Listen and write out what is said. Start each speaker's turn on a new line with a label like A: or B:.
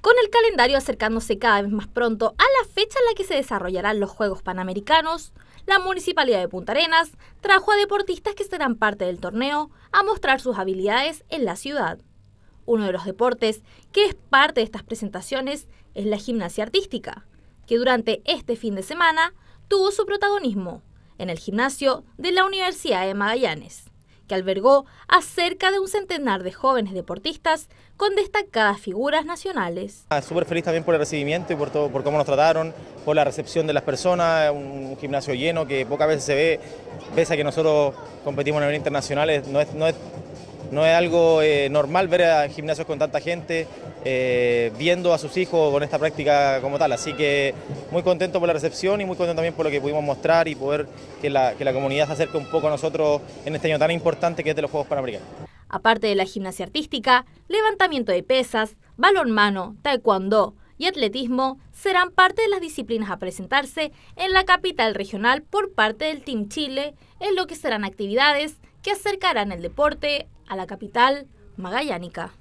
A: con el calendario acercándose cada vez más pronto a la fecha en la que se desarrollarán los Juegos Panamericanos, la Municipalidad de Punta Arenas trajo a deportistas que serán parte del torneo a mostrar sus habilidades en la ciudad. Uno de los deportes que es parte de estas presentaciones es la gimnasia artística, que durante este fin de semana tuvo su protagonismo en el gimnasio de la Universidad de Magallanes que albergó a cerca de un centenar de jóvenes deportistas con destacadas figuras nacionales.
B: Ah, súper feliz también por el recibimiento y por, todo, por cómo nos trataron, por la recepción de las personas, un, gimnasio lleno que pocas veces se ve, pese a que nosotros competimos a nivel internacional, no es, no es no es algo eh, normal ver a gimnasios con tanta gente eh, viendo a sus hijos con esta práctica como tal. Así que muy contento por la recepción y muy contento también por lo que pudimos mostrar y poder que la, que la comunidad se acerque un poco a nosotros en este año tan importante que es de los Juegos Panamericanos.
A: Aparte de la gimnasia artística, levantamiento de pesas, balonmano, taekwondo y atletismo serán parte de las disciplinas a presentarse en la capital regional por parte del Team Chile, en lo que serán actividades que
B: acercarán el deporte a la capital magallánica.